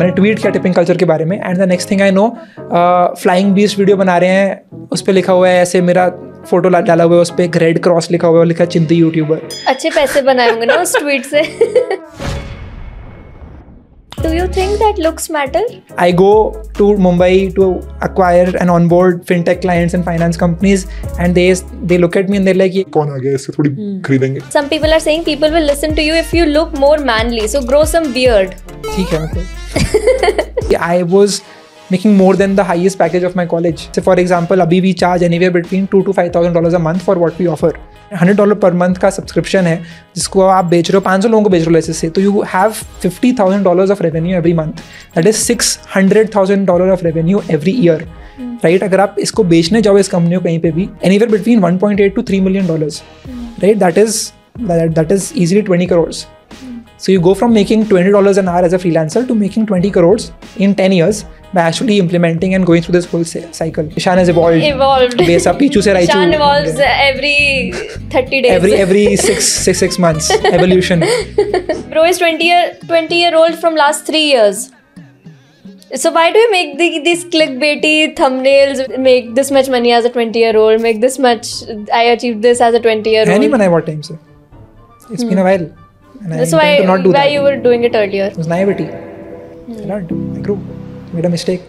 मैंने ट्वीट किया tipping culture के बारे में and the next thing I know flying बीस वीडियो बना रहे हैं उस पर लिखा हुआ है ऐसे मेरा फोटो डाला हुआ है उस पर रेड क्रॉस लिखा हुआ है लिखा चिंती यूट्यूबर अच्छे पैसे बनाए होंगे ना उस ट्वीट से Do you think that looks matter? I go to Mumbai to acquire and onboard fintech clients and finance companies, and they they look at me and they're like, कौन आ गया इससे थोड़ी खरीदेंगे. Some people are saying people will listen to you if you look more manly, so grow some beard. ठीक है मतलब. I was making more than the highest package of my college for example अभी भी charge anywhere between two to five thousand dollar a month for what we offer hundred dollar per month का subscription है जिसको आप बेच रहे हो पाँच सौ लोगों को बेच रहे हो ऐसे से तो you have fifty thousand dollar of revenue every month that is six hundred thousand dollar of revenue every year right अगर आप इसको बेचने जाओ इस कंपनी को कहीं पर भी anywhere between one point eight two three million dollars right that is that is easily twenty crores So you go from making $20 an hour as a freelancer to making 20 crores in 10 years by actually implementing and going through this whole cycle. Ishan has evolved. Evolved. Besa Pichu Ishan evolves every 30 days. Every every six six six months evolution. Bro is 20 year 20 year old from last three years. So why do you make the, these clickbaity thumbnails? Make this much money as a 20 year old. Make this much. I achieved this as a 20 year old. Anyone money what time sir? It's hmm. been a hmm. while. And That's I why, to not do why that. you were doing it earlier. It was naivety. Hmm. I learned. I grew. Made a mistake.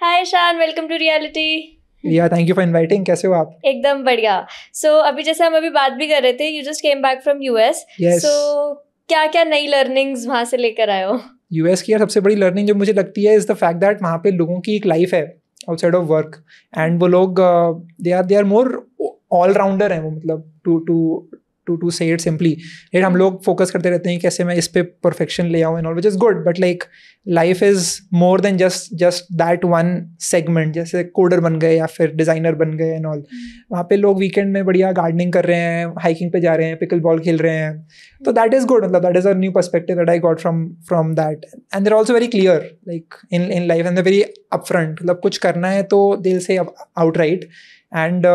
Hi Shan, welcome to reality. Yeah, thank you for inviting. कैसे हो आप एकदम बढ़िया so, अभी जैसे हम अभी बात भी कर रहे थे you just came back from US. Yes. So क्या क्या नई learnings वहाँ से लेकर आए हो US की यार सबसे बड़ी learning जो मुझे लगती है is the fact that वहाँ पे लोगों की एक life है आउटसाइड ऑफ वर्क एंड वो लोग they are they are more all rounder हैं वो मतलब to to to to say it simply let हम लोग फोकस करते रहते हैं कैसे मैं इस पर परफेक्शन ले आऊँ and all which is good but like life is more than just just that one segment जैसे कोडर बन गए या फिर डिज़ाइनर बन गए एंड ऑल hmm. वहाँ पे लोग वीकेंड में बढ़िया गार्डनिंग कर रहे हैं हाइकिंग पे जा रहे हैं पिकल बॉल खेल रहे हैं तो दैट इज़ गुड मतलब that is a new perspective that I got from from that and there also very clear like in in life and very upfront मतलब कुछ करना है तो दिल से outright and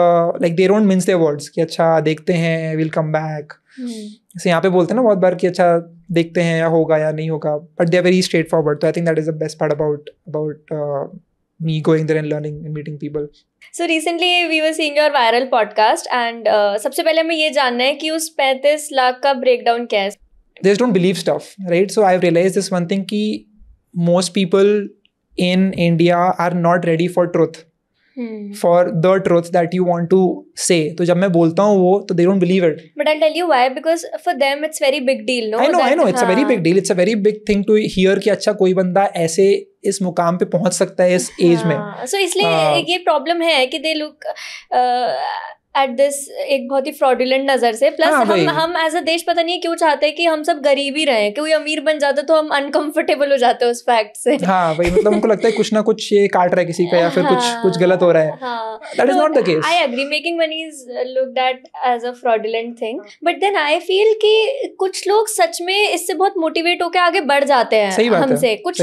like they don't mince their words कि अच्छा देखते हैं विल कम बैक जैसे यहाँ पे बोलते हैं ना बहुत बार कि अच्छा देखते हैं या होगा या नहीं होगा but they are very straightforward तो I think that is the best part about about me going there and learning and meeting people so recently we were seeing your viral podcast and सबसे पहले हमें ये जानना है कि उस 35 लाख का ब्रेकडाउन क्या है they don't believe stuff right so I realise this one thing कि most people in India are not ready for truth for the truth that you want to say तो जब मैं बोलता हूँ वो तो they don't believe it but I tell you why because for them it's very big deal no I know I know it's a very big deal it's a very big thing to hear कि अच्छा कोई बंदा ऐसे इस मुकाम पे पहुंच सकता है इस एज हाँ, में सो so इसलिए हाँ, ये प्रॉब्लम है कि दे लुक एट दिस एक बहुत ही फ्रॉडुलेंट नजर से प्लस हाँ हम एज अ देश पता नहीं क्यों चाहते हैं कि हम सब गरीब ही रहे क्योंकि अमीर बन जाते तो हम अनकंफर्टेबल हो जाते हैं उस फैक्ट से हाँ भाई मतलब हमको लगता है कुछ ना कुछ ये काट रहा है किसी का या फिर हाँ, कुछ कुछ गलत हो रहा है that is not the case I agree making money is looked at as a fraudulent thing but then I feel कि कुछ लोग सच में इससे बहुत मोटिवेट होकर आगे बढ़ जाते हैं हमसे कुछ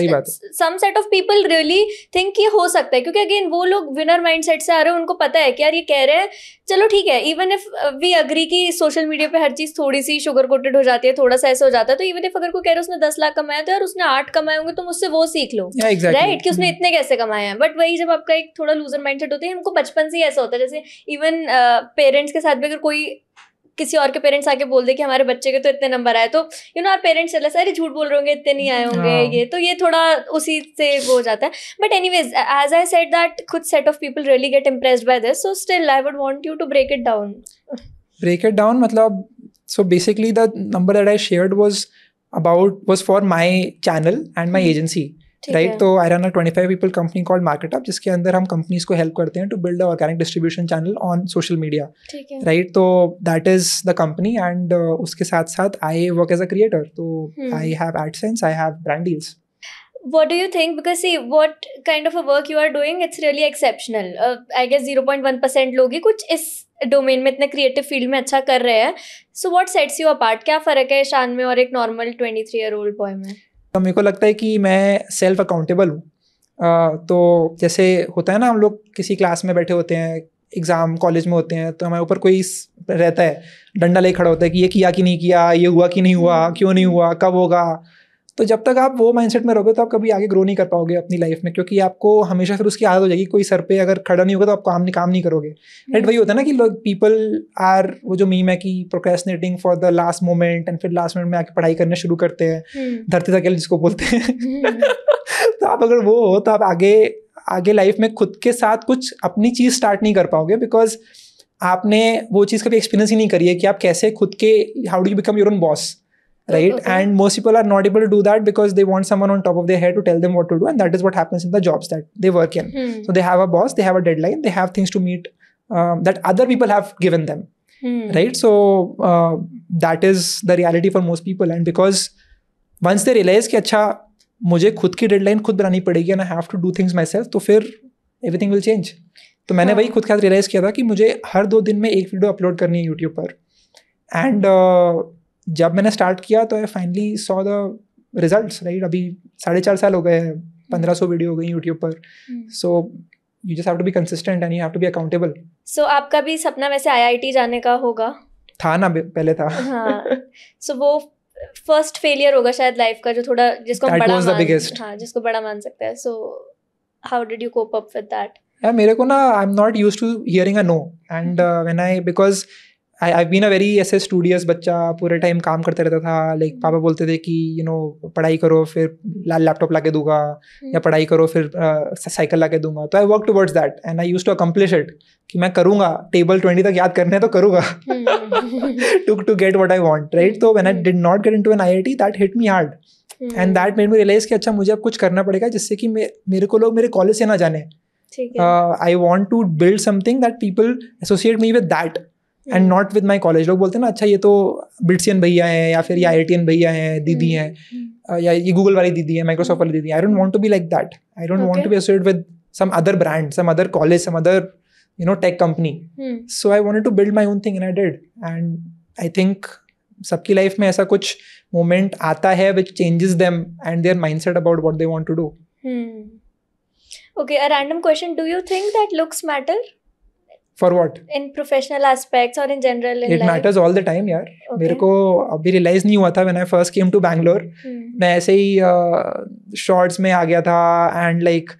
some set of people really think ये हो सकता है क्योंकि अगेन वो लोग विनर माइंडसेट से आ रहे हैं उनको पता है कि यार ये कह रहे हैं चलो चलो ठीक है इवन इफ वी अग्री कि सोशल मीडिया पे हर चीज थोड़ी सी शुगर कोटेड हो जाती है थोड़ा सा ऐसा हो जाता है तो इवन इफ अगर कोई कह रहा है उसने दस लाख कमाया तो यार उसने आठ कमाए होंगे तुम तो उससे वो सीख लो राइट कि उसने hmm. इतने कैसे कमाए हैं बट वही जब आपका एक थोड़ा लूजर माइंड होता है हमको बचपन से ही ऐसा होता है जैसे इवन पेरेंट्स uh, के साथ भी अगर कोई किसी और के पेरेंट्स आके बोल दे कि हमारे बच्चे के तो इतने नंबर आए तो यू नो आर पेरेंट्स चले सारे झूठ बोल रहे होंगे इतने नहीं आए होंगे हाँ। ये तो ये थोड़ा उसी से वो हो जाता है but anyways as I said that खुद set of people really get impressed by this so still I would want you to break it down break it down मतलब so basically the number that I shared was about was for my channel and my agency right तो I run twenty five people company called Market Up जिसके अंदर हम companies को help करते हैं to build a organic distribution channel on social media right तो that is the company and उसके साथ साथ I work as a creator तो I have AdSense I have brand deals what do you think because see what kind of a work you are doing it's really exceptional uh, i guess 0.1% लोग ही कुछ इस domain में इतने creative field में अच्छा कर रहे हैं so what sets you apart क्या फ़र्क है ईशान में और एक नॉर्मल 23 ईयर ओल्ड बॉय में तो मेरे को लगता है कि मैं सेल्फ अकाउंटेबल हूँ तो जैसे होता है ना हम लोग किसी क्लास में बैठे होते हैं एग्ज़ाम कॉलेज में होते हैं तो हमारे ऊपर कोई रहता है डंडा ले खड़ा होता है कि ये किया कि नहीं किया ये हुआ कि नहीं हुआ क्यों नहीं हुआ कब होगा तो जब तक आप वो माइंडसेट में रहोगे तो आप कभी आगे ग्रो नहीं कर पाओगे अपनी लाइफ में क्योंकि आपको हमेशा फिर उसकी आदत हो जाएगी कोई सर पे अगर खड़ा नहीं होगा तो आप काम नहीं काम नहीं करोगे राइट वही होता है ना कि लोग पीपल आर वो जो मीम है कि procrastinating for the last moment and फिर लास्ट मोमेंट में आके पढ़ाई करना शुरू करते हैं hmm. धरती धकेल जिसको बोलते हैं hmm. तो आप अगर वो हो तो आप आगे आगे लाइफ में खुद के साथ कुछ अपनी चीज़ स्टार्ट नहीं कर पाओगे बिकॉज आपने वो चीज़ कभी एक्सपीरियंस ही नहीं करी है कि आप कैसे खुद के how do become your own boss right okay. and most people are not able to do that because they want someone on top of their head to tell them what to do and that is what happens in the jobs that they work in hmm. so they have a boss they have a deadline they have things to meet um, that other people have given them hmm. right so uh, that is the reality for most people and because once they realize कि अच्छा मुझे खुद की deadline खुद बनानी पड़ेगी and I have to do things myself तो फिर एवरीथिंग विल चेंज तो मैंने वही खुद के साथ रियलाइज़ किया था कि मुझे हर दो दिन में एक वीडियो अपलोड करनी है यूट्यूब पर एंड जब मैंने स्टार्ट किया तो I finally saw the result right अभी साढ़े चार साल हो गए हैं पंद्रह सौ वीडियो हो गई यूट्यूब पर so you just have to be consistent and you have to be accountable so आपका भी सपना वैसे आईआईटी जाने का होगा था ना पहले था सो हाँ। वो फर्स्ट फेलियर होगा शायद लाइफ का जो थोड़ा जिसको that बड़ा मान हाँ जिसको बड़ा मान सकते हैं so how did you cope up with that मेरे को ना I am not use to hearing a no and when I because I I been a very ऐसे स्टूडियस बच्चा पूरे टाइम काम करते रहता था लाइक पापा hmm. बोलते थे कि यू you नो know, पढ़ाई करो फिर लैपटॉप ला के दूंगा hmm. या पढ़ाई करो फिर साइकिल ला के दूंगा तो I work towards that and I use to accomplish it कि मैं करूँगा टेबल ट्वेंटी तक याद करने तो करूँगा to to get what I want right तो when I did not get into an I I T that hit me hard and that made me realise कि अच्छा मुझे अब कुछ करना पड़ेगा जिससे कि मे, मेरे को लोग मेरे कॉलेज से ना जाने I want to build something that people associate me with that and not with my college लोग बोलते हैं ना अच्छा ये तो ब्रिटियन भैया हैं या फिर ये आई टी एन भैया हैं दीदी hmm. हैं hmm. या ये गूगल वाली दीदी है माइक्रोसॉफ्ट hmm. वाली दीदी I don't want to be like that I don't want to be with some other brand some other college some other you know tech company so I want to build my own thing in I did and I think सबकी life में ऐसा कुछ moment आता है which changes them and their mind set about what they want to do okay a random question do you think that looks matter for what in professional aspect और in general it matters all the time यार okay. मेरे को अभी realise नहीं हुआ था मैंने first came to Bangalore मैं ऐसे ही शॉर्ट्स uh, में आ गया था एंड लाइक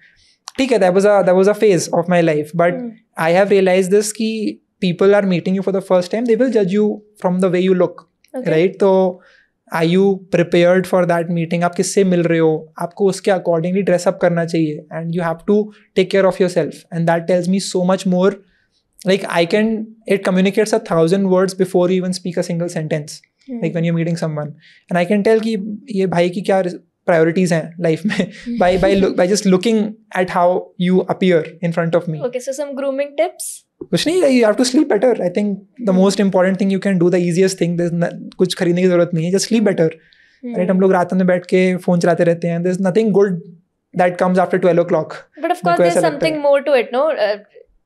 ठीक है that was a that was a phase of my life but I have realise this की people are meeting you for the first time they will जज you from the way you look right तो I you prepared for that meeting आप किससे मिल रहे हो आपको उसके accordingly dress up करना चाहिए and you have to take care of your self and that tells me so much more like i can it communicates a thousand words before you even speak a single sentence hmm. like when you're meeting someone and i can tell ki ye bhai ki kya priorities hain life hmm. by just looking at how you appear in front of me okay so some grooming tips कुछ You have to sleep better. I think the hmm. most important thing you can do, the easiest thing, thing कुछ खरीदने की जरूरत नहीं है just sleep better right हम लोग रात में बैठ के फोन चलाते रहते हैं there is nothing that comes after 12 o'clock. But of course, there's something more to it, no? Uh,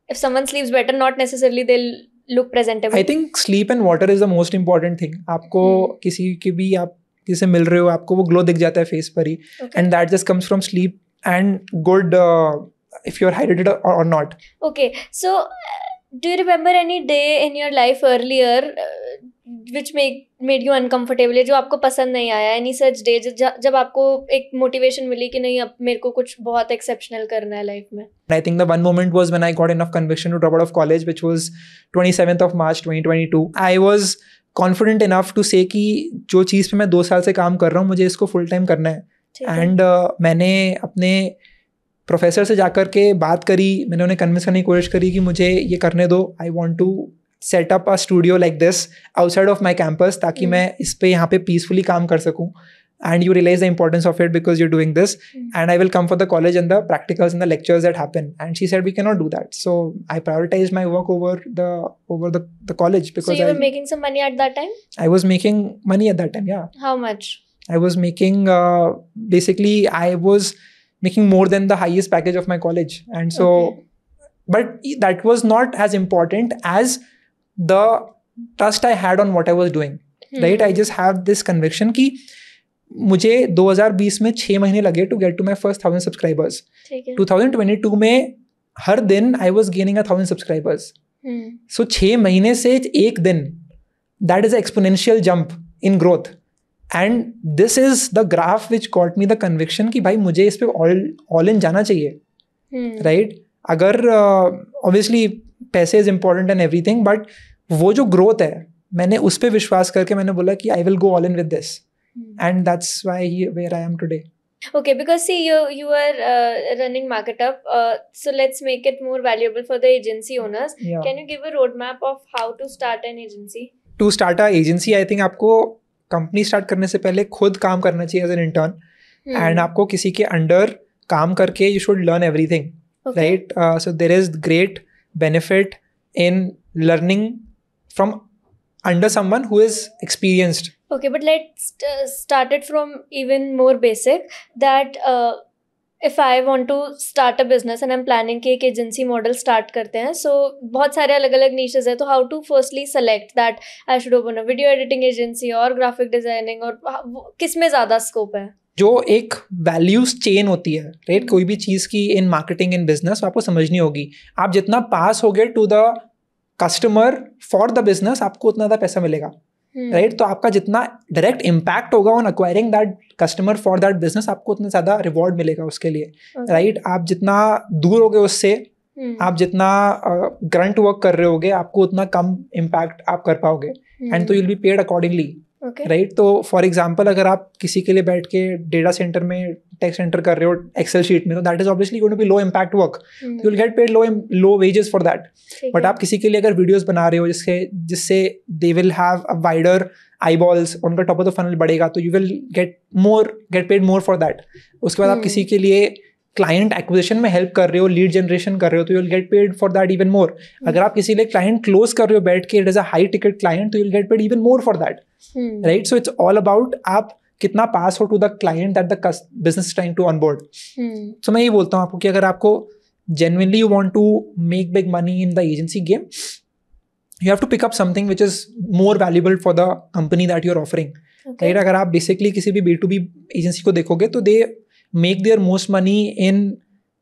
if someone sleeps better not necessarily they'll look presentable I think sleep and water is the most important thing. आपको hmm. किसी की भी आप किसी से मिल रहे हो आपको वो ग्लो दिख जाता है फेस पर ही and uh, if you're hydrated or, not okay so uh, do you remember any day in your life earlier uh, which make made you uncomfortable है जो आपको पसंद नहीं आया एनी सच डे जब आपको एक मोटिवेशन मिली कि नहीं अब मेरे को कुछ बहुत एक्सेप्शनल करना है लाइफ में I think the one moment was one I got in of conviction to drop out of college which was twenty 27th of March twenty twenty two I was confident enough to say कि जो चीज़ पे मैं दो साल से काम कर रहा हूँ मुझे इसको फुल टाइम करना है एंड uh, मैंने अपने प्रोफेसर से जाकर के बात करी मैंने उन्हें कन्विंस करने की कोशिश करी कि मुझे ये करने दो I want to Set up a studio like this outside of my campus, hmm. मैं इस पर यहाँ पे पीसफुली काम and you realize the importance of it because you're doing this hmm. and i will come for the college and the practicals and the lectures that happen and she said we cannot do that so i prioritized my work over the over the, college because so you were making some money at that time i was making money at that time yeah how much i was making uh, basically i was making more than the highest package of my college and so but that was not as important as the trust I had on what I was doing right I just have this conviction कि मुझे 2020 में छः महीने लगे to get to my first thousand subscribers two thousand twenty two में हर दिन I was gaining a thousand subscribers so छः महीने से एक दिन that is exponential jump in growth and this is the graph which caught me the conviction कि भाई मुझे इस पर ऑल ऑल इन जाना चाहिए राइट hmm. right? अगर ऑब्वियसली uh, पैसे is important and everything but वो जो ग्रोथ है मैंने उस पर विश्वास करके मैंने बोला कि I will go all in with this and that's why where I am today okay because see you you are uh, running market up uh, so let's make it more valuable for the agency owners yeah. can you give a roadmap of how to start an agency to start a agency i think आपको company start करने से पहले खुद काम करना चाहिए as an intern and आपको किसी के अंडर काम करके you should learn everything right so there is great benefit in learning from under someone who is experienced okay but let's uh, start it from even more basic that uh, if i want to start a business and i'm planning की एक agency model start करते so, bahut sare alag alag niches है तो how to firstly select that I should open a video editing agency और graphic designing और किस में ज़्यादा स्कोप है जो एक वैल्यूज चेन होती है राइट right? कोई भी चीज़ की इन मार्केटिंग इन बिजनेस आपको समझनी होगी आप जितना पास हो गए to the customer for the business आपको उतना ज़्यादा पैसा मिलेगा राइट हम्म। right? तो आपका जितना डायरेक्ट इम्पैक्ट होगा on acquiring that customer for that business आपको उतना ज़्यादा रिवॉर्ड मिलेगा उसके लिए राइट okay. right? आप जितना दूर होगे उससे hmm. आप जितना ग्रंट uh, वर्क कर रहे होगे आपको उतना कम इम्पैक्ट आप कर पाओगे एंड हम्म। तो you'll be paid accordingly right तो फॉर एग्जाम्पल अगर आप किसी के लिए बैठ के डेटा सेंटर में टेक्स एंटर कर रहे हो एक्सेल शीट में तो that is obviously going to be low impact work you will get paid low low wages for that but आप किसी के लिए अगर वीडियोस बना रहे हो जिसके जिससे they will have a wider eyeballs उनका टॉप ऑफ द फनल बढ़ेगा तो you will get more get paid more for that उसके बाद hmm. तो hmm. आप किसी के लिए क्लाइंट एक्विजिशन में हेल्प कर रहे हो लीड जनरेशन कर रहे हो तो you will get paid for that even more अगर आप किसी लिए क्लाइंट क्लोज कर रहे हो बैठ के it is a high ticket client तो you will get paid even more for that right so it's all about आप कितना पास हो to the client that the business trying to onboard so मैं ये बोलता हूँ आपको कि अगर आपको genuinely you want to make big money in the agency game you have to pick up something which is more valuable for the company that you are offering right अगर आप बेसिकली किसी भी बी टू बी एजेंसी को देखोगे तो they make their most money in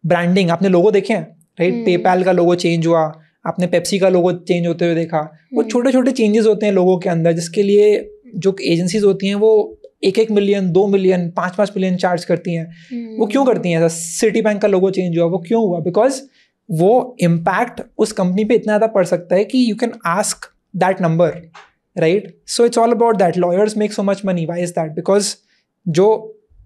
branding आपने logo देखे हैं राइट पेपैल hmm. का लोगो चेंज हुआ आपने पेप्सी का लोगो चेंज होते हुए देखा वो छोटे छोटे चेंजेस होते हैं लोगों के अंदर जिसके लिए जो एजेंसीज होती हैं वो एक एक मिलियन दो मिलियन पाँच पाँच मिलियन चार्ज करती हैं वो हम्म। क्यों करती हैं ऐसा सिटी बैंक का लोगो चेंज हुआ वो क्यों हुआ बिकॉज वो इम्पैक्ट उस कंपनी पे इतना ज़्यादा पड़ सकता है कि you can ask that number right so it's all about that lawyers make so much money why is that because जो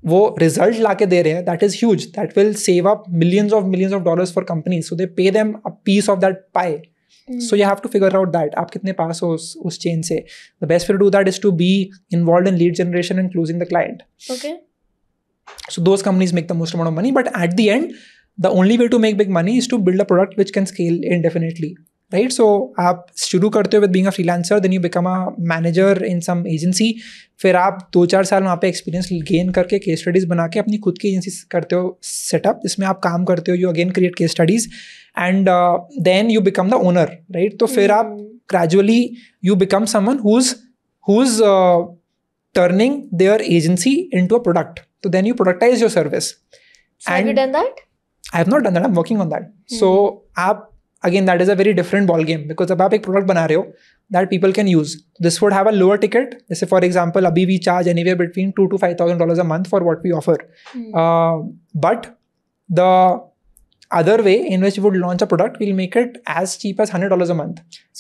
वो रिजल्ट ला के दे रहे हैं that is huge that will save up millions of millions of dollars for company so they pay them a piece of that pie so you have to figure out that आप कितने पास हो उस उस चेन से the best फिर do that is to be involve in lead generation and closing the client okay so those companies make the most amount of money but at the end the only way to make big money is to build a product which can scale indefinitely right so आप शुरू करते हो with being a freelancer then you become a manager in some agency फिर आप दो चार साल वहाँ पे एक्सपीरियंस गेन करके केस स्टडीज़ बना के अपनी खुद की एजेंसी करते हो सेटअप जिसमें आप काम करते हो you again create case studies and then you become the owner right तो फिर आप gradually you become someone who's who's turning their agency into a product तो then you productise your service and I have not done that I am working on that so आप again that is a very different ball game because अब आप एक product बना रहे हो that people can use this would have a lower ticket जैसे for example अभी we charge anywhere between two to five thousand dollar a month for what we offer but the other way in which would launch a product will make it as cheap as hundred dollar a month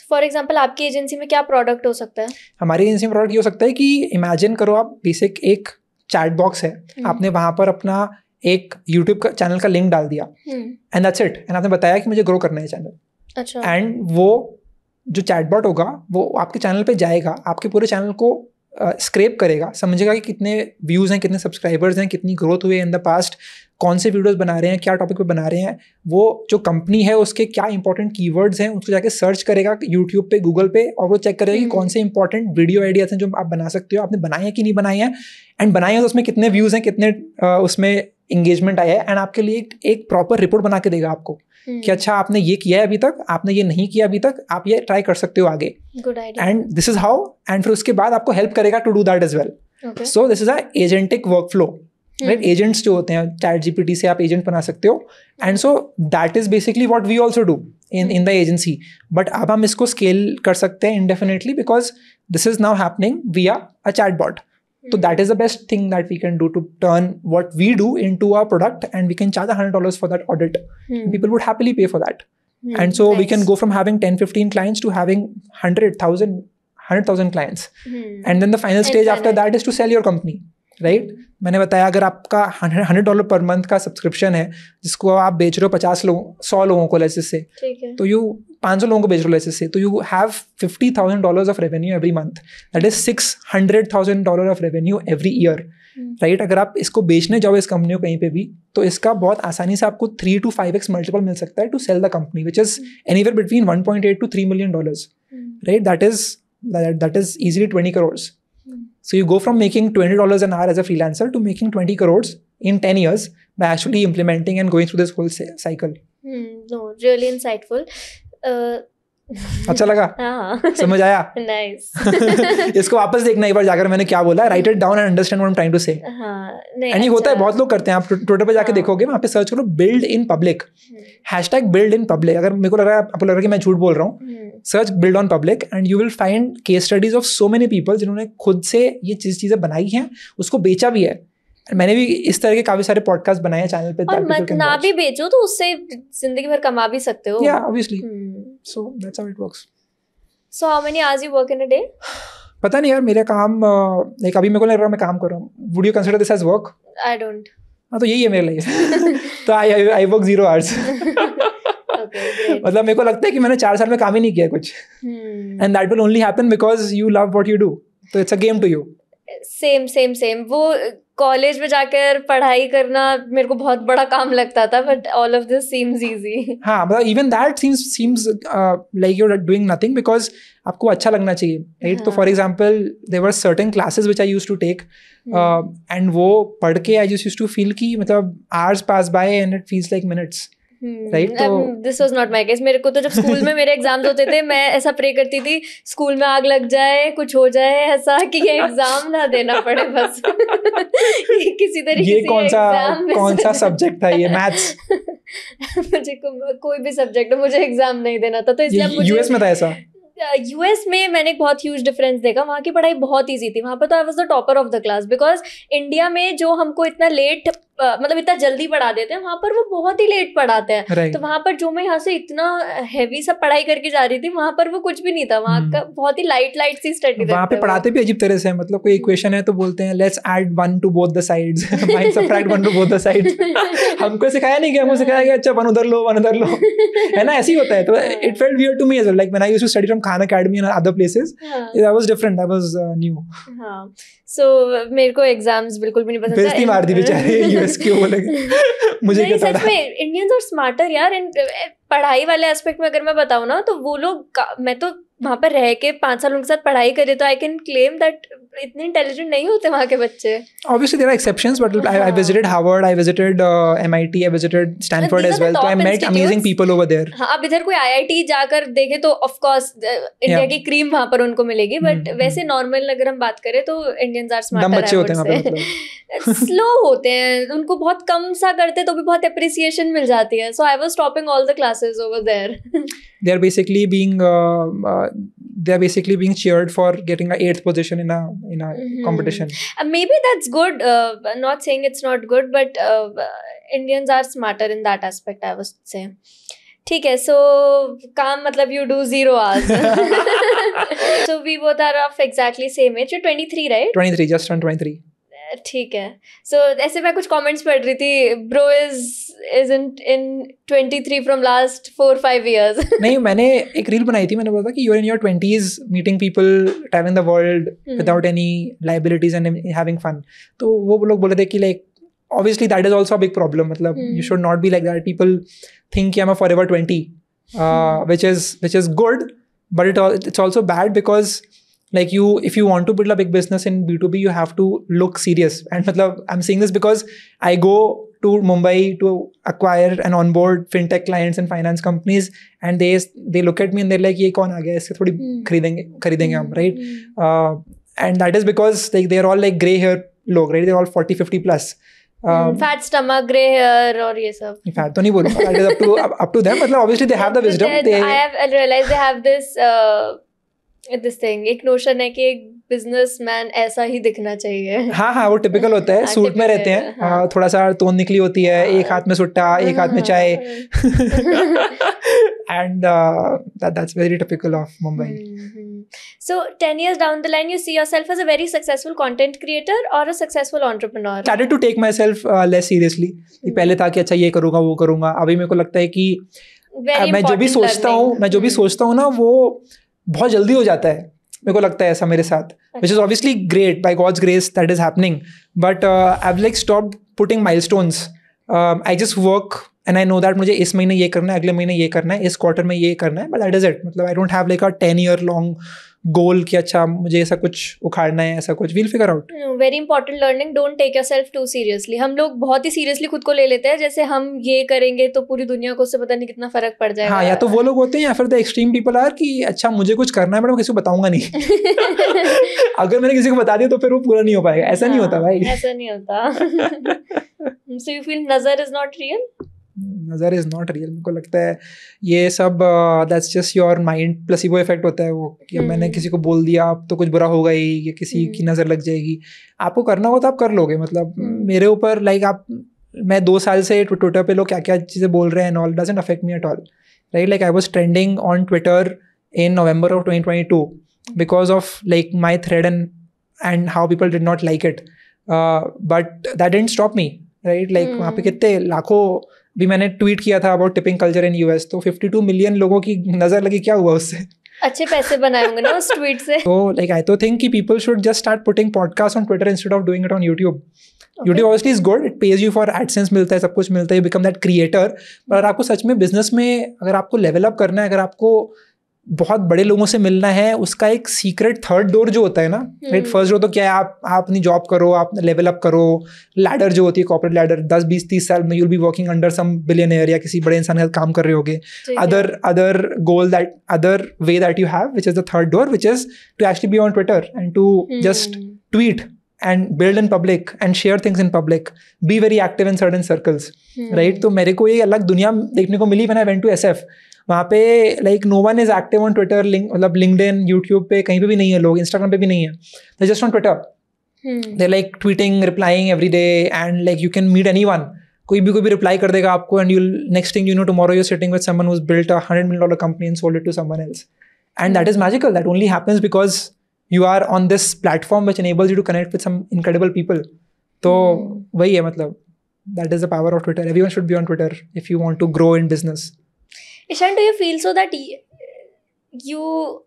for example आपकी agency में क्या product हो सकता है हमारी agency में product ये हो सकता है कि इमेजिन करो आप बेसिक एक चैट बॉक्स है hmm. आपने वहाँ पर अपना एक यूट्यूब का चैनल का लिंक डाल दिया एंड दैट्स इट एंड आपने बताया कि मुझे ग्रो करना है चैनल अच्छा एंड वो जो चैटबॉट होगा वो आपके चैनल पे जाएगा आपके पूरे चैनल को स्क्रेप uh, करेगा समझेगा कि कितने व्यूज़ हैं कितने सब्सक्राइबर्स हैं कितनी ग्रोथ हुई है इन द पास्ट कौन से वीडियोस बना रहे हैं क्या टॉपिक पे बना रहे हैं वो जो कंपनी है उसके क्या इंपॉर्टेंट कीवर्ड्स हैं उसको जाके सर्च करेगा यूट्यूब पे गूगल पे और वो चेक करेगा कि हम्म। कौन से इंपॉर्टेंट वीडियो आइडियाज हैं जो आप बना सकते हो आपने बनाए हैं कि नहीं बनाए हैं एंड बनाए हैं तो उसमें कितने व्यूज़ हैं कितने uh, उसमें इंगेजमेंट आया है एंड आपके लिए एक प्रॉपर रिपोर्ट बना के देगा आपको hmm. कि अच्छा आपने ये किया है अभी तक आपने ये नहीं किया अभी तक आप ये ट्राई कर सकते हो आगे and this is how and फिर उसके बाद आपको हेल्प करेगा to do that is well so this is a agentic workflow right agents जो होते हैं चैट जीपीटी से आप एजेंट बना सकते हो and so that is basically what we also do in in the agency but अब हम इसको स्केल कर सकते हैं indefinitely because this is now happening we are a chatbot तो that is the best thing that we can do to turn what we do into our product and we can charge hundred dollar for that audit people would happily pay for that and so we can go from having ten fifteen clients to having hundred thousand hundred thousand clients and then the final stage after that is to sell your company right मैंने बताया अगर आपका hundred dollar per month का subscription है जिसको आप बेच रहे हो पचास लोगों सौ लोगों को लेसेस से तो यू पाँच लोगों को बेच रहे हो लेसेस से तो you have fifty thousand dollar of revenue every month that is six hundred thousand dollar of revenue every year right अगर आप इसको बेचने जाओ इस कंपनी को कहीं पे भी तो इसका बहुत आसानी से आपको three two five x multiple मिल सकता है to sell the company which is anywhere between one point eight two three million dollar right that is that is easily twenty so you go from making twenty dollar an hour as a freelancer to making twenty crores in ten years by actually implementing and going through this whole cycle Hmm, no, really insightful. अच्छा लगा हाँ। समझ आया nice इसको वापस देखना एक बार जाकर मैंने क्या बोला write it down and understand what trying to say and अच्छा। होता है अच्छा। बहुत लोग करते हैं आप ट्विटर हाँ। पे जाके देखोगे वहां पे सर्च करो build in public hashtag build in public अगर मेरे को लग रहा है आपको लग रहा है कि मैं झूठ बोल रहा हूँ search build on public and you will find case studies of so many people जिन्होंने खुद से ये चीज चीजें बनाई हैं उसको बेचा भी है मैंने भी इस तरह के काफी सारे पॉडकास्ट बनाए चैनल पे और मत ना भी बेचो तो उससे जिंदगी भर कमा भी सकते हो या obviously so that's how it works so how many hours you work in a day पता नहीं यार मेरा काम लाइक अभी मेरे को लग रहा है मैं काम कर रहा हूं would you consider this as work I don't हां तो यही है मेरे लिए तो I I work zero hours मतलब मेरे को लगता है कि मैंने चार साल में काम ही नहीं किया कुछ and that will only happen because you love what you do तो it's a game to you same same same वो कॉलेज में जाकर पढ़ाई करना मेरे को बहुत बड़ा काम लगता था but all of this seems easy हाँ मतलब even that seems seems like you are doing nothing because आपको अच्छा लगना चाहिए राइट तो for example are certain classes which I use to take and वो पढ़ के I just use to feel कि मतलब hours pass by and it feels like minutes this was not my case मेरे को तो जब स्कूल में मेरे एग्जाम्स होते थे मैं ऐसा प्रे करती थी स्कूल में आग लग जाए कुछ हो जाए ऐसा कि ये एग्जाम ना देना पड़े बस किसी तरीके ये कौन सा कौन सा सब्जेक्ट था ये मैथ्स मुझे को, कोई भी सब्जेक्ट मुझे एग्जाम नहीं देना था तो इसलिए यूएस में था ऐसा यूएस में मैंने एक बहुत ह्यूज डिफरेंस देखा वहाँ की पढ़ाई बहुत ईजी थी वहाँ पर तो I was the topper of the class because India में जो हमको इतना लेट मतलब इतना जल्दी पढ़ा देते हैं वहां पर वो बहुत ही लेट पढ़ाते हैं तो वहां पर जो मैं यहाँ से इतना हैवी सा पढ़ाई करके जा रही थी वहां पर वो कुछ भी नहीं था वहाँ hmm. का बहुत ही लाइट लाइट सी स्टडी वहाँ पे पढ़ाते भी अजीब तरह से मतलब कोई इक्वेशन hmm. है तो बोलते हैं let's add one to both the sides minus subtract one to both the sides हमको सिखाया नहीं गया हमको हाँ। सिखाया गया अच्छा वन उधर लो वन उधर लो है ना ऐसे ही होता है तो it felt weird to me as like when I used to study from Khan academy and other places it was different that was new हां सो मेरे को एग्जाम्स बिल्कुल भी नहीं पसंद था बेइज्जती मार दी बेचारे यूएस सीरियस क्यों बोलेंगे मुझे नहीं सच में इंडियंस आर स्मार्टर यार इन पढ़ाई वाले एस्पेक्ट में अगर मैं बताऊँ ना तो वो लोग मैं तो वहाँ पर रह के पाँच साल उनके साथ पढ़ाई करे तो आई कैन क्लेम दैट इतने इंटेलिजेंट नहीं होते वहाँ के बच्चे obviously there are exceptions but I visited Harvard I visited MIT I visited Stanford as well तो I met amazing people over there हां अब इधर कोई आईआईटी जाकर देखे तो ऑफ कोर्स इंडिया की क्रीम वहाँ पर उनको मिलेगी बट hmm, hmm. वैसे नॉर्मल अगर हम बात करें तो इंडियंस आर स्मार्ट बच्चे होते हैं स्लो मतलब। होते हैं उनको बहुत कम सा करते तो भी बहुत अप्रिसिएशन मिल जाती है so I was stopping all the classes over there they're basically being uh, uh, they're basically being cheered for getting an eighth position in a in a mm-hmm. competition. Uh, maybe that's good. Uh, not saying it's not good, but uh, Indians are smarter in that aspect. I was saying. ठीक है so काम मतलब you do zero hours so we both are of exactly same as you 23 right 23 just turn 23 ठीक है सो so, ऐसे मैं कुछ comments पढ़ रही थी bro is is in in 23 from last 4 5 years नहीं मैंने एक रील बनाई थी मैंने बोला था कि you are in your 20s meeting people travelling the world without any liabilities and having fun तो वो लोग बोले थे कि like obviously that is also big problem मतलब you should not be like that people think I am forever twenty which is which is good but it it's also bad because like you if you want to build a big business in b2b you have to look serious and i'm saying this because i go to mumbai to acquire and onboard fintech clients and finance companies and they they look at me and they're like ye kaun aa gaya iske thodi mm. kharidenge kharidenge right hmm. uh, and that is because like they're all like gray hair log right they're all 40 50 plus hmm, um, Fat stomach, grey hair, or ये सब to तो नहीं बोलूंगा that up to to up to them मतलब obviously they have the wisdom they I have realise they this thing एक notion है कि एक बिजनेसमैन ऐसा ही दिखना चाहिए हाँ हाँ वो टिपिकल होता है सूट हाँ, में रहते हैं हाँ, हाँ थोड़ा सा तोन निकली होती है हाँ, एक हाथ में सुट्टा हाँ, एक हाथ में चाय and that's very typical of Mumbai so ten years down the line you see your as a very successful content creator और a successful entrepreneur started to take myself less seriously पहले था कि अच्छा ये करूँगा वो करूँगा अभी मेरे को लगता है कि मैं जो भी सोचता हूँ मैं जो भी हम्म। सोचता हूँ ना वो बहुत जल्दी हो जाता है मेरे को लगता है ऐसा मेरे साथ which is obviously great by God's grace that is happening but I like stop putting milestones I just work and I know that मुझे इस महीने ये करना है अगले महीने ये करना है इस क्वार्टर में ये करना है बट दैट इज़ इट मतलब I don't have like a ten year long goal कि अच्छा मुझे ऐसा कुछ उखाड़ना है ऐसा कुछ we'll figure out very important learning don't take yourself too seriously हम लोग बहुत ही सीरियसली खुद को ले लेते हैं जैसे हम ये करेंगे तो पूरी दुनिया को उससे पता नहीं कितना फर्क पड़ जाएगा हाँ या तो वो लोग होते हैं या फिर द एक्सट्रीम पीपल आर कि अच्छा मुझे कुछ करना है मैं किसी को बताऊंगा नहीं अगर मैंने किसी को बता दिया तो फिर वो पूरा नहीं हो पाएगा ऐसा नहीं हाँ, होता भाई ऐसा नहीं होता सो यू फील नजर इज नॉट रियल नज़र इज़ नॉट रियल मेरे को लगता है ये सब दैट्स जस्ट योर माइंड वो इफेक्ट होता है वो कि mm. मैंने हम्म। किसी को बोल दिया आप तो कुछ बुरा होगा ही या किसी mm. की नज़र लग जाएगी आपको करना हो तो आप कर लोगे मतलब mm. मेरे ऊपर लाइक आप मैं दो साल से ट्विटर पे लोग क्या क्या चीज़ें बोल रहे हैं all doesn't affect me at all right like I was trending on Twitter in November of twenty twenty two because of like my thread and and how people did not like it but that didn't stop me right like वहाँ पे कितने लाखों भी मैंने tweet किया था about tipping culture in US तो 52 million लोगों की नज़र लगी क्या हुआ उससे अच्छे पैसे बनाए होंगे ना उस ट्वीट से तो लाइक आई तो थिंक कि people should just start putting podcast on Twitter instead of doing it on YouTube YouTube obviously is good it pays you for AdSense मिलता है सब कुछ मिलता है यू बिकम दैट क्रिएटर पर आपको सच में बिजनेस में अगर आपको लेवल अप करना है अगर आपको बहुत बड़े लोगों से मिलना है उसका एक सीक्रेट थर्ड डोर जो होता है ना राइट फर्स्ट डोर तो क्या है आप आप अपनी जॉब करो आप लेवल अप करो लैडर जो होती है कॉपरेट लैडर दस बीस तीस साल में you'll be working under some billionaire या किसी बड़े इंसान के साथ काम कर रहे होगे other other goal that other way that you have which is the third door which is to actually be on Twitter and to just tweet and build in public and share things in public be very active in certain circles right तो मेरे को ये अलग दुनिया देखने को मिली मैंने went to S F वहाँ पे like no one is active on Twitter मतलब लिंकड इन यूट्यूब पे कहीं पे भी नहीं है लोग इंस्टाग्राम पे भी नहीं है just on Twitter they like tweeting replying every day and like you can meet anyone कोई भी कोई भी रिप्लाई कर देगा आपको and you next thing you know tomorrow you sitting with someone who's built a hundred million dollar company and sold to someone else and that is magical that only happens because you are on this platform which enables you to connect with some incredible people तो hmm. वही है मतलब that is the power of Twitter everyone should be on Twitter if you want to grow in business Ishan, do you feel so that you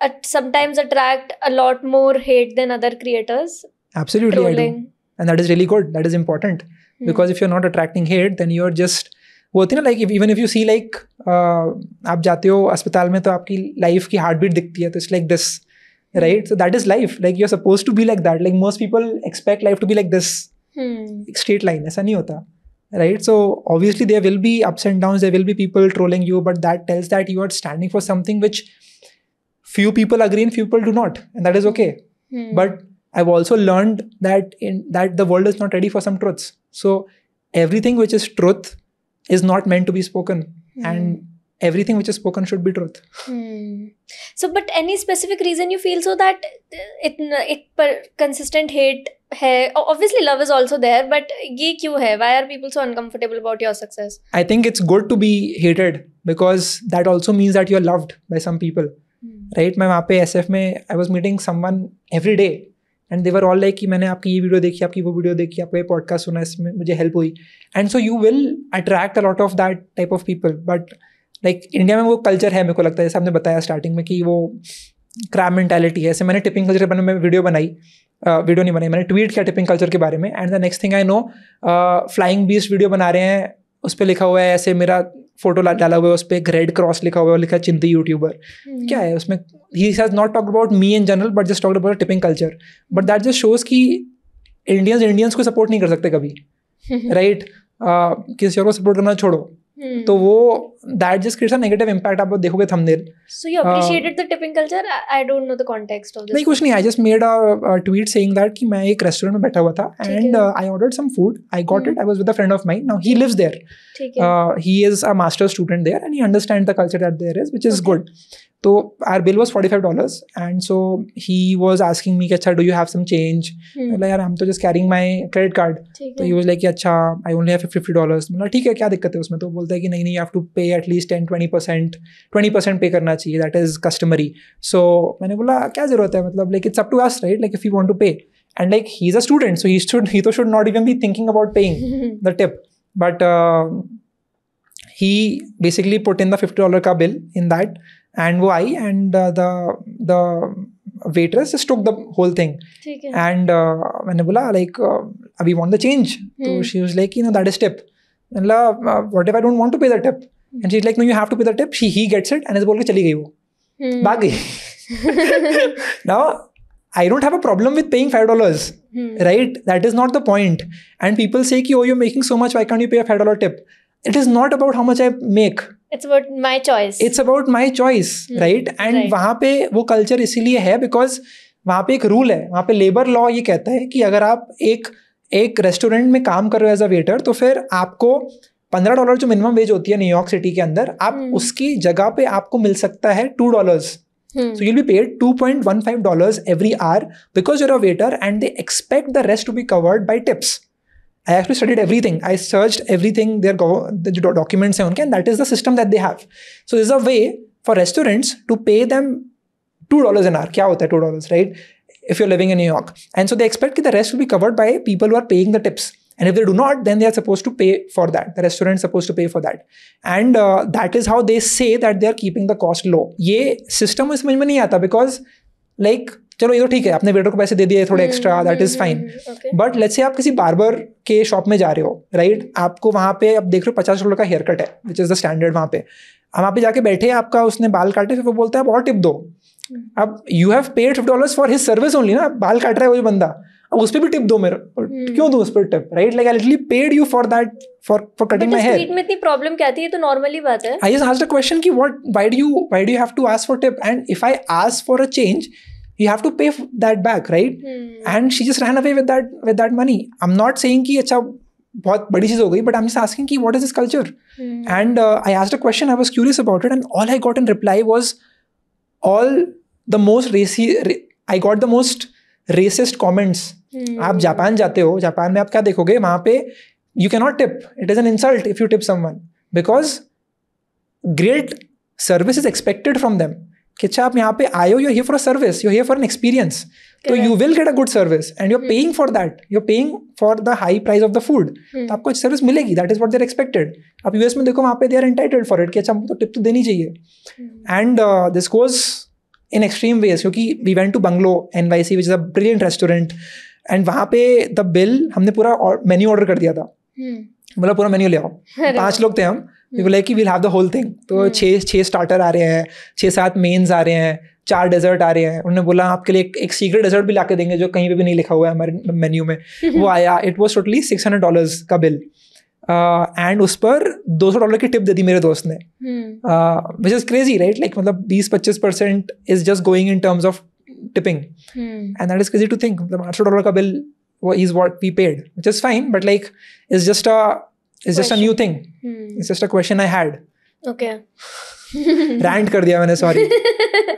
uh, sometimes attract a lot more hate than other creators? Absolutely, I do. And that is really good. That is important. Hmm. Because if you're not attracting hate, then you're just वो होती है ना like even if you see like आप जाते हो अस्पताल में तो आपकी लाइफ की हार्ट बीट दिखती है तो it's like this right so that is life like you are suppose to be like that like most people expect life to be like this straight line ऐसा नहीं होता right so obviously there will be ups and downs there will be people trolling you but that tells that you are standing for something which few people agree and few people do not and that is okay hmm. but i've also learned that in that the world is not ready for some truths so everything which is truth is not meant to be spoken hmm. and everything which is spoken should be truth hmm. so but any specific reason you feel so that uh, it it per, consistent hate hai obviously love is also there but ye hai why are people so uncomfortable about your success i think it's good to be hated because that also means that you're loved by some people right मैं वहाँ पे S F में I was meeting someone every day and they were all like कि मैंने आपकी ये video. देखी आपकी वो वीडियो देखी आपका ये पॉडकास्ट सुना इसमें मुझे हेल्प हुई and so you will attract a lot of that type of people but like like, India में वो कल्चर है मेरे को लगता है जैसे आपने बताया स्टार्टिंग में कि वो क्राइम मेंटेलिटी है ऐसे मैंने टिपिंग कल्चर के बारे में वीडियो बनाई वीडियो नहीं बनाई मैंने ट्वीट किया टिपिंग कल्चर के बारे में and the next thing I know flying बीस वीडियो बना रहे हैं उस पर लिखा हुआ है ऐसे मेरा फोटो डाला हुआ है उस पर एक रेड क्रॉस लिखा हुआ है और लिखा चिंती यूट्यूबर hmm. क्या है उसमें he has not talk about me in general but just talk about tipping culture but that just shows कि इंडियंस इंडियंस को सपोर्ट नहीं कर सकते कभी राइट right? uh, किसी और को सपोर्ट करना छोड़ो hmm. तो वो that just creates a negative impact आप देखोगे thumbnail so you appreciated uh, the tipping culture I don't know the context of this नहीं कुछ नहीं I just made a, a tweet saying that कि मैं एक रेस्टोरेंट में बैठा हुआ था and uh, I ordered some food I got hmm. it I was with a friend of mine now he lives there ठीक है uh, he is a master student there and he understands the culture that there is which is okay. good तो our bill was forty five dollars and so he was asking me कि अच्छा do you have some change मतलब यार हम तो just carrying my credit card तो he was like कि अच्छा I only have fifty dollars मतलब ठीक है क्या दिक्कत है उसमें तो बोलता है कि नहीं नहीं you have to pay at least 10-20%, 20% pay karna chahiye, that is customary. So, maine bula, kya zarurat hai? Matlab, like, it's up to us, right? Like, if you want to pay. And like, he's a student, so he should, he should not even be thinking about paying the tip. But, um, he basically put in the $50 ka bill in that. And why? And uh, the, the waitress just took the whole thing. And, uh, like, we uh, want the change. So she was like, you know, that is tip. And, uh, what if I don't want to pay the tip? And she like no you have to pay the tip she he gets it and बोल के चली गई वो hmm. भाग गई now I don't have a problem with paying five dollars right that is not the point and people say कि oh you making so much I can you pay a five dollar tip it is not about how much I make it's about my choice it's about my choice right and वहाँ पे वो culture इसीलिए है because वहाँ पे एक rule है वहाँ पे लेबर लॉ ये कहता है कि अगर आप एक एक रेस्टोरेंट में काम कर रहे हो एज अ वेटर तो फिर आपको पंद्रह डॉलर जो मिनिमम वेज होती है न्यूयॉर्क सिटी के अंदर आप उसकी जगह पे आपको मिल सकता है two dollars So you'll be paid $2.15 every hour because you're a waiter and they expect the rest to be covered by tips. I actually studied everything. I searched everything, their go- the documents, and that is the system that they have. So there's a way for restaurants to pay them $2 an hour. Kya hota hai $2, right? If you're living in New York. And so they expect that the rest will be covered by people who are paying the tips. And if they do not, then they are supposed to pay for that. The restaurant is supposed to pay for that. And uh, that is how they say that they are keeping the cost low. ये system is समझ में नहीं आता because like like, चलो ये तो ठीक है आपने वेटर को पैसे दे दिए थोड़े extra that is fine but let's say आप किसी बार्बर के शॉप में जा रहे हो राइट right? आपको वहाँ पे आप देख रहे हो पचास डॉलर का हेयर कट है विच इज द स्टैंडर्ड वहाँ पे हम वहाँ पे जाके बैठे आपका उसने बाल काटे फिर वो बोलता है आप और टिप दो हम्म. अब you have paid fifty dollar for his service only ना बाल काट रहा है वो बंदा अब उस पर भी टिप दो मेरे hmm. क्यों दो उस पर tip right like I literally paid you for that for for cutting my hair में इतनी प्रॉब्लम क्या थी ये तो नॉर्मली बात है I just asked the question कि what why do you why do you have to ask for tip and if I ask for a change you have to pay that back right and she just ran away with that with that money I am not saying कि अच्छा बहुत बड़ी चीज़ हो गई but I am just asking कि what is this culture and I asked a question I was curious about it and all I got in reply was all the most racy I got the most racist comments hmm. आप Japan जाते हो Japan में आप क्या देखोगे वहां पे you cannot tip it is an insult if you tip someone because great service is expected from them कि अच्छा आप यहाँ पे आयो you here for a service you here for an experience तो you will get a good service and you are paying for that you are paying for the high price of the food तो आपको service मिलेगी that is what there expected आप US में देखो वहाँ पे they are entitled for it कि अच्छा हमको तो टिप तो देनी चाहिए and this goes in extreme ways क्योंकि we went to Bungalow N Y C which is a brilliant restaurant and वहाँ पे द बिल हमने पूरा मेन्यू ऑर्डर कर दिया था हम्म। मतलब पूरा मेन्यू ले आओ पाँच लोग थे हम बोले हम्म। कि we'll have the whole thing तो छः छः स्टार्टर आ रहे हैं छः सात मेन्स आ रहे हैं चार डेजर्ट आ रहे हैं उन्होंने बोला आपके लिए एक सीक्रेट डेजर्ट भी ला के देंगे जो कहीं पर भी नहीं लिखा हुआ है हमारे मेन्यू में वो आया it was totally six hundred dollars का बिल एंड उस पर 200 डॉलर की टिप दे दी मेरे दोस्त ने which is crazy right like मतलब 20-25 percent is just going in terms of tipping and that is crazy to think मतलब आठ डॉलर का बिल वो is what we paid which is fine but like is just a is just a new thing is just a question I had okay rant कर दिया मैंने sorry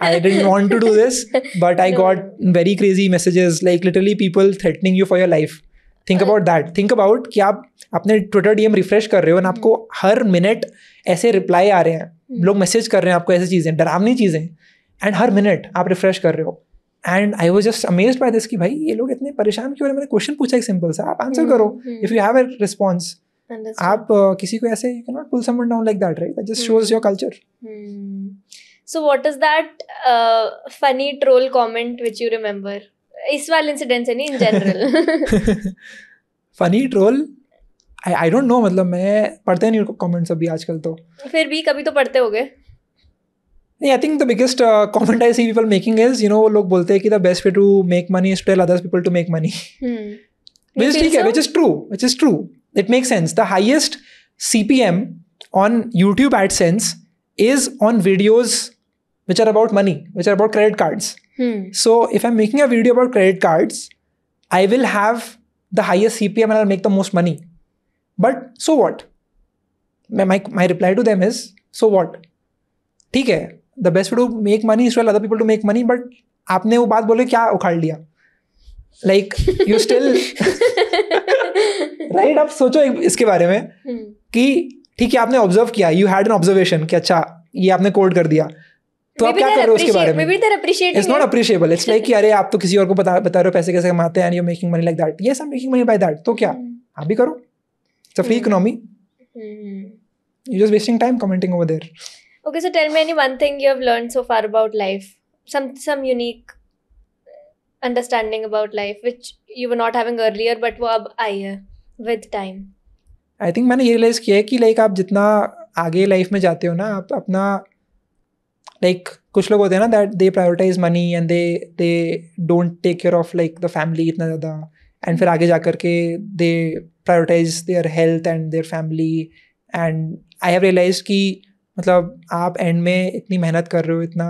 I didn't want to do this but I got very crazy messages like literally people threatening you for your life think about that think about कि आप अपने Twitter DM refresh कर रहे हो ना आपको हम्म। हर मिनट ऐसे रिप्लाई आ रहे हैं हम्म। लोग मैसेज कर रहे हैं आपको ऐसी चीज़ें डरावनी चीज़ें एंड हर मिनट आप रिफ्रेश कर रहे हो and I was just amaze by this कि भाई ये लोग इतने परेशान क्यों रहे मैंने क्वेश्चन पूछा एक सिंपल सा आप आंसर हम्म, करो if you have a response आप uh, किसी को ऐसे you can not pull someone down like that right just shows your culture so what is that funny troll comment which you remember इस वाले incident से नहीं in general funny troll I I don't know मतलब मैं पढ़ते नहीं comments अभी आजकल तो फिर भी कभी तो पढ़ते होगे नहीं I think the biggest comment I see people making is you know वो लोग बोलते हैं कि the best way to make money is tell others people to make money which is ठीक है which is true which is true it make sense the highest C P M on YouTube at sense is on videos which are about money which are about credit cards Hmm. So if I'm making a video about credit cards, I will have the highest CPM and I'll make the most money. But so what? My, my, my reply to them is so what? ठीक है the best to make money is other people to make money but आपने वो बात बोले क्या उखाड़ लिया like you still right आप सोचो इसके बारे में कि ठीक है आपने ऑब्जर्व किया यू हैड एन ऑब्जर्वेशन कि अच्छा ये आपने कोड कर दिया तो आप क्या कर रहे हो उसके बारे में इट्स लाइक अरे आप तो किसी और को बता बता रहे हो पैसे कैसे कमाते हैं you making money like that ये सब मेकिंग मनी बाय दैट तो क्या hmm. आप भी करो it's a free economy you just wasting time commenting over there okay so tell me any one thing you have learn so far about life some some unique understanding about life which you were not having earlier but वो अब आई है with time I think मैंने ये realise किया है कि like आप जितना आगे लाइफ में जाते हो ना आप अपना like कुछ लोग होते हैं ना that they prioritize money and they they don't take care of like the family इतना ज़्यादा एंड फिर आगे जा कर के they prioritize their health and their family and I have realize कि मतलब आप एंड में इतनी मेहनत कर रहे हो इतना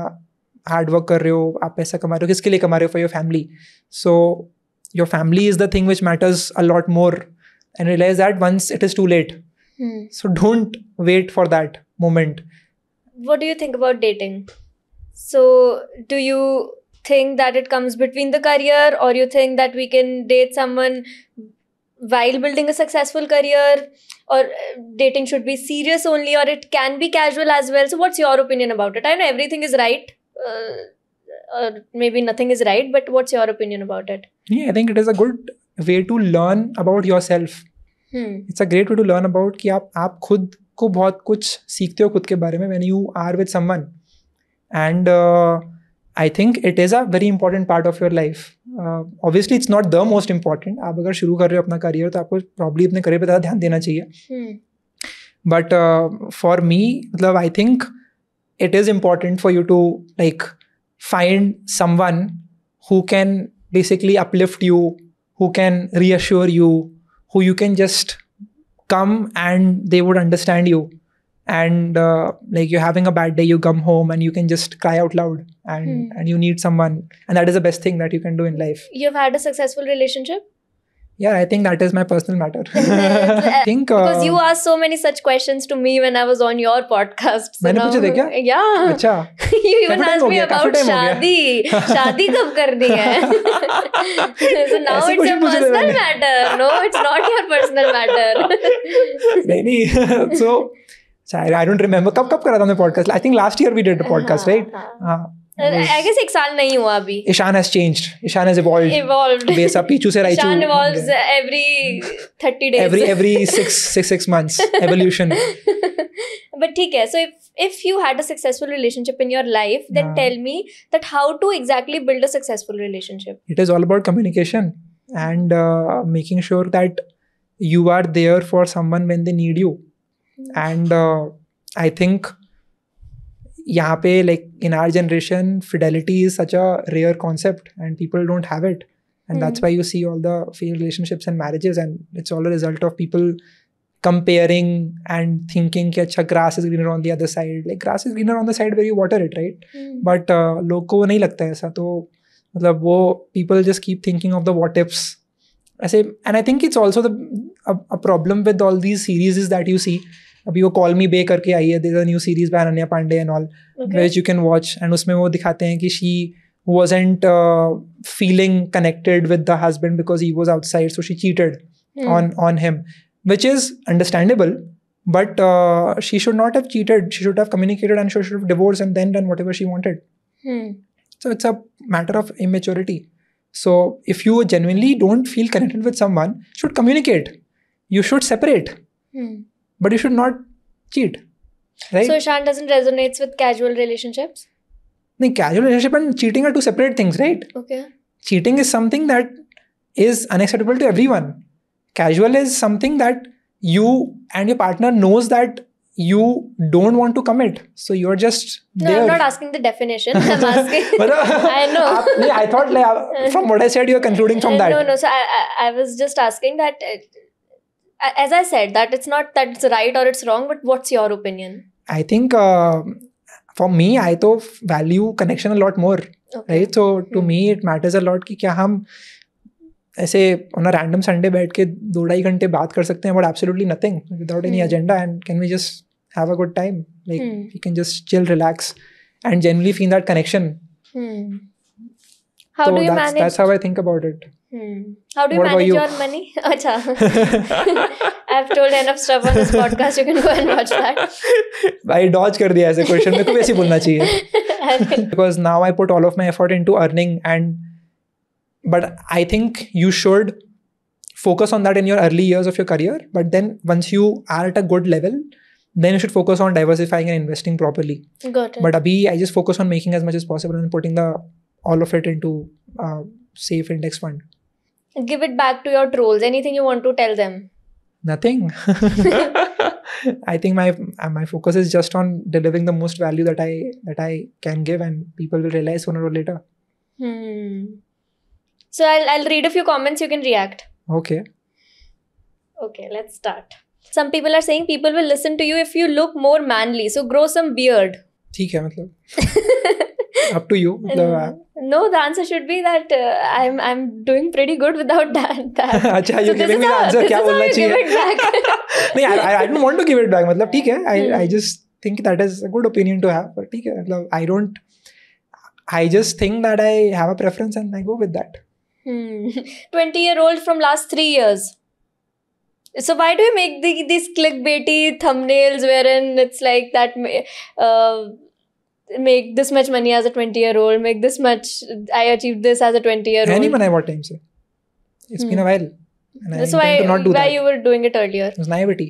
हार्ड वर्क कर रहे हो आप पैसा कमा रहे हो किसके लिए कमा रहे हो for your family so your family is the thing which matters a lot more and realize that once it is too late so don't wait for that moment what do you think about dating? So, do you think that it comes between the career, or you think that we can date someone while building a successful career, or uh, dating should be serious only, or it can be casual as well? So, what's your opinion about it? I know everything is right. Uh, or maybe nothing is right, but what's your opinion about it? Yeah, I think it is a good way to learn about yourself. Hmm. It's a great way to learn about कि आप आप खुद को बहुत कुछ सीखते हो खुद के बारे में when you are with someone and I think it is a very important part of your life obviously it's not the most important आप अगर शुरू कर रहे हो अपना करियर तो आपको प्रॉब्ली अपने करियर पर ज़्यादा ध्यान देना चाहिए बट फॉर मी मतलब I think it is important for you to like find someone who can basically uplift you who can reassure you who you can just come and they would understand you and uh, like you're having a bad day you come home and you can just cry out loud and hmm. and you need someone and that is the best thing that you can do in life you've had a successful relationship yeah i think that is my personal matter i think uh, because you asked so many such questions to me when i was on your podcast so मैंने पूछा था yeah अच्छा you even asked me about शादी शादी कब करनी है so now it's a personal matter no it's not your personal matter नहीं नहीं so I, don't remember कब कब करा था हमने podcast I think last year we did podcast right हाँ I guess Iksal nahi hua abhi. Ishan has changed. Ishan has evolved. Evolved. Besa Pichu se Raichu. Ishan evolves every 30 days. Every every 6 months evolution. but theek So if if you had a successful relationship in your life, then tell me that how to exactly build a successful relationship. It is all about communication and uh, making sure that you are there for someone when they need you. Hmm. And uh, I think यहाँ पे like in our generation fidelity is such a rare concept and people don't have it and that's why you see all the fail relationships and marriages and it's all a result of people comparing and thinking कि अच्छा grass is greener on the other side like grass is greener on the side where you water it right but लोग को वो नहीं लगता है ऐसा तो मतलब वो people just keep thinking of the what ifs ऐसे and I think it's also the problem with all these series is that you see अभी वो कॉल मी बे करके आई है this new series by Ananya Pandey and all which you can watch and उसमें वो दिखाते हैं कि she was and feeling connected with the husband because he was outside so she cheated on on him which is understandable but uh, she should not have cheated she should have communicated and she should have divorced and then done whatever she wanted hmm. so it's a matter of immaturity so if you genuinely don't feel connected with someone should communicate you should separate hmm but you should not cheat right so ishan doesn't resonates with casual relationships no casual relationship and cheating are two separate things right okay cheating is something that is unacceptable to everyone casual is something that you and your partner knows that you don't want to commit so you're just no there. i'm not asking the definition i'm asking uh, i know i thought like, uh, from what i said you're concluding from uh, that no no so I, I, I was just asking that as i said that it's not that it's right or it's wrong but what's your opinion i think uh, for me i to value connection a lot more okay. right so to hmm. me it matters a lot That kya hum ऐसे on a random Sunday बैठ के दो ढाई घंटे बात कर सकते हैं but absolutely nothing without any agenda and can we just have a good time like we can just chill relax and generally feel that connection how so do you that's, manage? That's how I think about it. Hmm. How do you what manage you? your money? Acha. I've told enough stuff on this podcast. You can go and watch that. I dodge कर दिया ऐसे question Because now I put all of my effort into earning and but I think you should focus on that in your early years of your career. But then once you are at a good level, then you should focus on diversifying and investing properly. Got it. But abhi, I just focus on making as much as possible and putting the all of it into uh, safe index fund. Give it back to your trolls. Anything you want to tell them? Nothing. I think my my focus is just on delivering the most value that I that I can give, and people will realize sooner or later. Hmm. So I'll I'll read a few comments. You can react. Okay. Okay, let's start. Some people are saying people will listen to you if you look more manly. So grow some beard. ठीक है मतलब up to you the, no the answer should be that uh, i'm i'm doing pretty good without that, that. Achha, so giving me the answer give it back. No, I, I don't want to give it back matlab hai i hmm. i just think that is a good opinion to have but hai matlab i don't i just think that i have a preference and i go with that hmm. 20 year old from last 3 years so why do you make the, these clickbaity thumbnails wherein it's like that uh, make this much money as a 20 year old make this much i achieved this as a 20 year old any nahi what time sir it's hmm. been a while and that's I why not do why that. you were doing it earlier it was naivety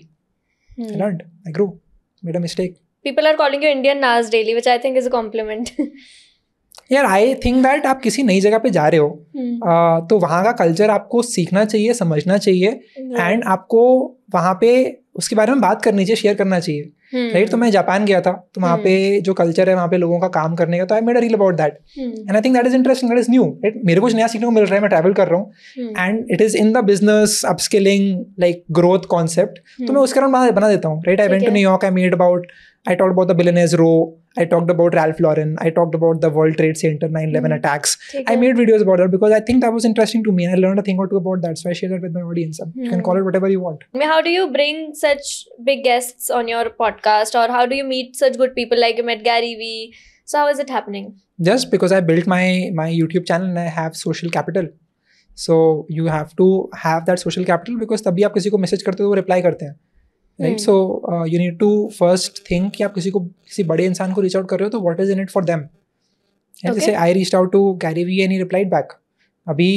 hmm. i learned i grew made a mistake people are calling you indian nas daily which i think is a compliment यार आई think that आप किसी नई जगह पे जा रहे हो hmm. आ, तो वहाँ का कल्चर आपको सीखना चाहिए समझना चाहिए एंड yeah. आपको वहाँ पे उसके बारे में बात करनी चाहिए शेयर करना चाहिए राइट hmm. तो मैं जापान गया था तो वहाँ hmm. पे जो कल्चर है वहाँ पे लोगों का काम करने का तो I made reel about that and I think that is interesting that is new right मेरे को कुछ नया सीखने को मिल रहा है मैं ट्रैवल कर रहा हूँ and it is in the business upskilling like growth concept तो hmm. मैं उसके अराउंड बना देता हूँ right I went to New York I made about I thought about the billionaires row I talked about Ralph Lauren. I talked about the World Trade Center 9 11 mm. attacks. Take I made videos about that because I think that was interesting to me and I learned a thing or two about that. So I share that with my audience. Mm. You can hmm. call it whatever you want. How do you bring such big guests on your podcast or how do you meet such good people like you met Gary Vee? So how is it happening? Just because I built my, my YouTube channel and I have social capital. So you have to have that social capital because the आप किसी message message करते हो right so you need to first think कि आप किसी को किसी बड़े इंसान को रीच आउट कर रहे हो तो what is in it for them जैसे I reach out to Carry we any replied back अभी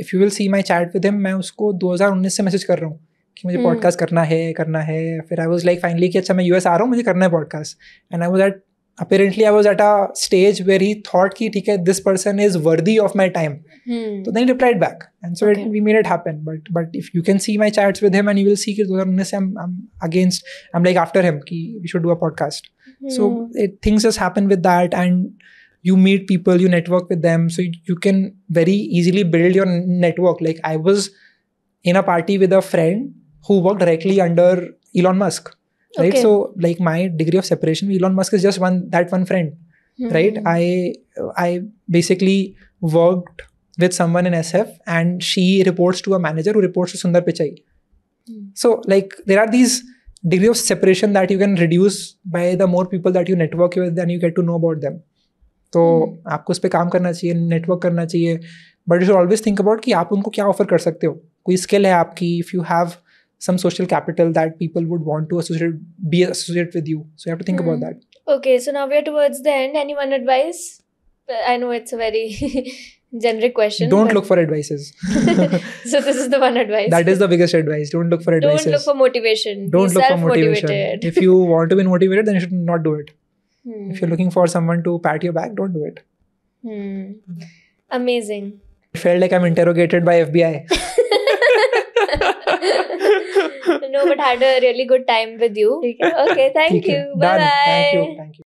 if you will see my chat with him मैं उसको 2019 से मैसेज कर रहा हूँ कि मुझे पॉडकास्ट hmm. करना है करना है फिर आई वॉज लाइक फाइनली कि अच्छा मैं यूएस आ रहा हूँ मुझे करना है podcast and I was at apparently I was at a stage where he thought कि ठीक है this person is worthy of my time Hmm. So then he replied back, and so okay. it, we made it happen. But but if you can see my chats with him, and you will see that I'm, I'm against. I'm like after him. Ki we should do a podcast. Hmm. So it, things just happen with that, and you meet people, you network with them, so you, you can very easily build your network. Like I was in a party with a friend who worked directly under Elon Musk. Right. Okay. So like my degree of separation with Elon Musk is just one that one friend. Hmm. Right. I I basically worked with someone in SF and she reports to a manager who reports to Sundar Pichai. Hmm. So, like, there are these degree of separation that you can reduce by the more people that you network with and you get to know about them. तो hmm. आपको उस पर काम करना चाहिए network करना चाहिए but you always think about कि आप उनको क्या ऑफर कर सकते हो कोई स्किल है आपकी if you have some social capital that people would want to associate be associated with you so you have to think about hmm. that okay so now we are towards the end anyone advice i know it's very generic question. Don't look for advices. so this is the one advice. That is the biggest advice. Don't look for advices. Don't look for motivation. Don't Be look for motivation. if you want to be motivated, then you should not do it. Hmm. If you're looking for someone to pat your back, don't do it. Hmm. Amazing. I felt like I'm interrogated by FBI. no, but had a really good time with you. Okay, thank you. Bye bye. Thank you. Thank you.